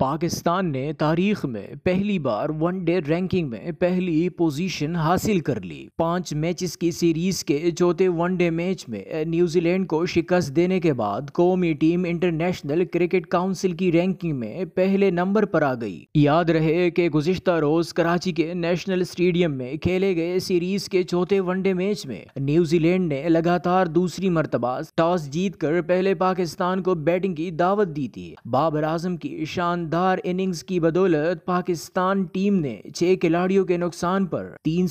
पाकिस्तान ने तारीख में पहली बार वनडे रैंकिंग में पहली पोजीशन हासिल कर ली पांच मैचेस की सीरीज के चौथे वनडे मैच में न्यूजीलैंड को शिकस्त देने के बाद कौमी टीम इंटरनेशनल क्रिकेट काउंसिल की रैंकिंग में पहले नंबर पर आ गई याद रहे कि गुजशत रोज कराची के नेशनल स्टेडियम में खेले गए सीरीज के चौथे वनडे मैच में न्यूजीलैंड ने लगातार दूसरी मरतबा टॉस जीत कर पहले पाकिस्तान को बैटिंग की दावत दी थी बाबर आजम की शान शानदार इनिंग्स की बदौलत पाकिस्तान टीम ने छह खिलाड़ियों के नुकसान पर तीन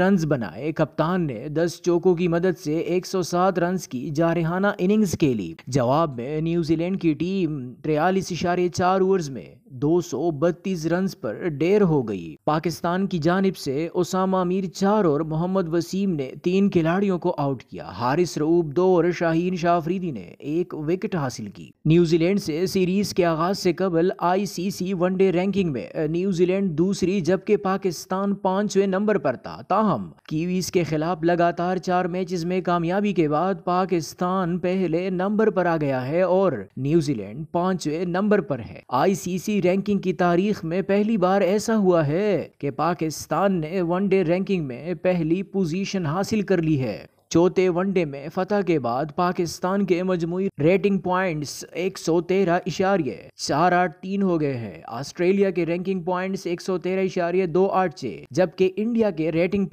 रन बनाए कप्तान ने 10 चौकों की मदद से 107 रन की जारहाना इनिंग्स खेली जवाब में न्यूजीलैंड की टीम तिरयालीस इशारे चार ओवर में 232 रन पर डेर हो गई पाकिस्तान की जानब से ओसामा मीर चार और मोहम्मद वसीम ने तीन खिलाड़ियों को आउट किया हारिस रऊब दो और शाहीन शाफरीदी ने एक विकेट हासिल की न्यूजीलैंड से सीरीज के आगाज से कबल आईसीसी वनडे रैंकिंग में न्यूजीलैंड दूसरी जबकि पाकिस्तान पांचवें नंबर पर था ताहम कीवीज के खिलाफ लगातार चार मैच में कामयाबी के बाद पाकिस्तान पहले नंबर पर आ गया है और न्यूजीलैंड पांचवें नंबर पर है आईसीसी रैंकिंग की तारीख में पहली बार ऐसा हुआ है कि पाकिस्तान ने वनडे रैंकिंग में पहली पोजीशन हासिल कर ली है चौथे वनडे में फतह के बाद पाकिस्तान के मजमू रेटिंग एक सौ तेरह इशारे चार आठ तीन हो गए हैं ऑस्ट्रेलिया के रैंकिंग एक सौ तेरह इशारे दो आठ छह जबकि इंडिया के रेटिंग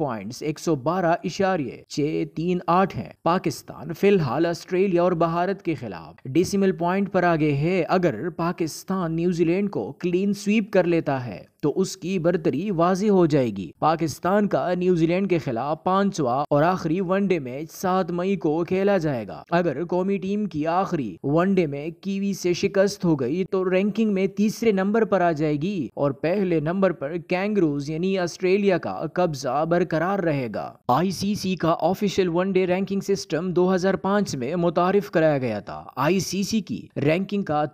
एक सौ बारह इशारे छह तीन आठ है पाकिस्तान फिलहाल ऑस्ट्रेलिया और भारत के खिलाफ डेसिमल पॉइंट पर आगे है अगर पाकिस्तान न्यूजीलैंड को क्लीन स्वीप कर लेता है तो उसकी बर्तरी वाजी हो जाएगी पाकिस्तान का न्यूजीलैंड के खिलाफ पांचवा और आखिरी वनडे मैच सात मई को खेला जाएगा अगर कौमी टीम की आखिरी वनडे में कीवी से शिकस्त हो गई तो रैंकिंग में तीसरे नंबर पर आ जाएगी और पहले नंबर पर कैंगरूज यानी ऑस्ट्रेलिया का कब्जा बरकरार रहेगा आईसीसी का ऑफिशियल वनडे रैंकिंग सिस्टम 2005 में मुतारफ कराया गया था आईसीसी की रैंकिंग का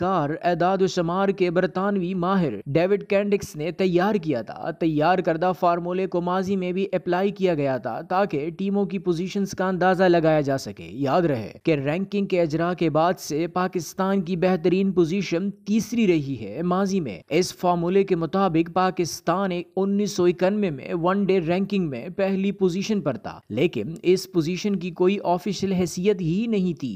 कार एदाद शुमार के बरतानवी माहिर डेविड कैंड अपेंडिक्स ने तैयार किया था तैयार करदा फार्मूले को माजी में भी अप्लाई किया गया था ताकि टीमों की पोजीशंस का अंदाज़ा लगाया जा सके याद रहे कि रैंकिंग के अजरा के बाद से पाकिस्तान की बेहतरीन पोजीशन तीसरी रही है माजी में इस फार्मूले के मुताबिक पाकिस्तान एक उन्नीस सौ इक्यानवे में वन डे रैंकिंग में पहली पोजिशन पर था लेकिन इस पोजिशन की कोई ऑफिशियल हैसियत ही नहीं थी